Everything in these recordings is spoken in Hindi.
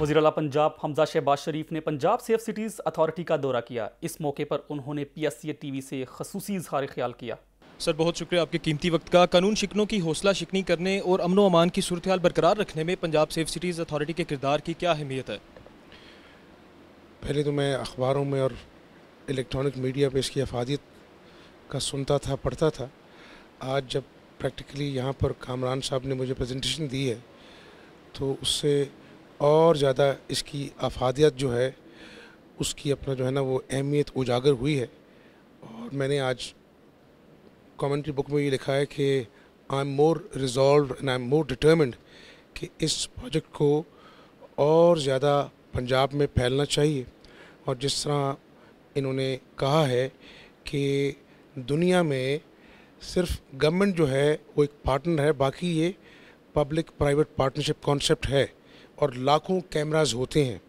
वजी अला पंजाब हमजा शहबाज शरीफ ने पंजाब सेफ सिटीज़ अथॉरिटी का दौरा किया इस मौके पर उन्होंने P S C T V से खसूस इजहार ख्याल किया सर बहुत शुक्रिया आपके कीमती वक्त का कानून शिकनों की हौसला शिकनी करने और अमनो अमान की सूरत बरकरार रखने में पंजाब सेफ सिटीज़ अथॉरिटी के किरदार की क्या अहमियत है पहले तो मैं अखबारों में और इलेक्ट्रॉनिक मीडिया पर इसकी अफादियत का सुनता था पढ़ता था आज जब प्रैक्टिकली यहाँ पर कामरान साहब ने मुझे प्रजेंटेशन दी है तो उससे और ज़्यादा इसकी अफादियत जो है उसकी अपना जो है ना वो अहमियत उजागर हुई है और मैंने आज कमेंट्री बुक में ये लिखा है कि I am more resolve and I am more determined कि इस प्रोजेक्ट को और ज़्यादा पंजाब में फैलना चाहिए और जिस तरह इन्होंने कहा है कि दुनिया में सिर्फ गवर्नमेंट जो है वो एक पार्टनर है बाकी ये पब्लिक प्राइवेट पार्टनरशिप कॉन्सेप्ट है और लाखों कैमराज होते हैं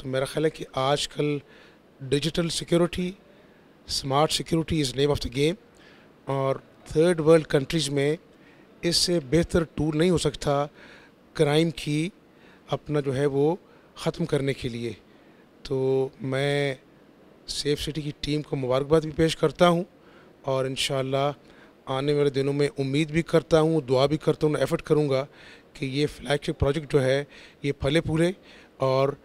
तो मेरा ख्याल है कि आजकल digital security smart security is name of the game और थर्ड वर्ल्ड कंट्रीज़ में इससे बेहतर टूल नहीं हो सकता क्राइम की अपना जो है वो ख़त्म करने के लिए तो मैं सेफ सिटी की टीम को मुबारकबाद भी पेश करता हूँ और इन आने वाले दिनों में उम्मीद भी करता हूँ दुआ भी करता हूँ एफ़र्ट करूँगा कि ये फ्लैगशिप प्रोजेक्ट जो है ये फले फूले और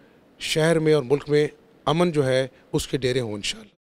शहर में और मुल्क में अमन जो है उसके डेरे हों इन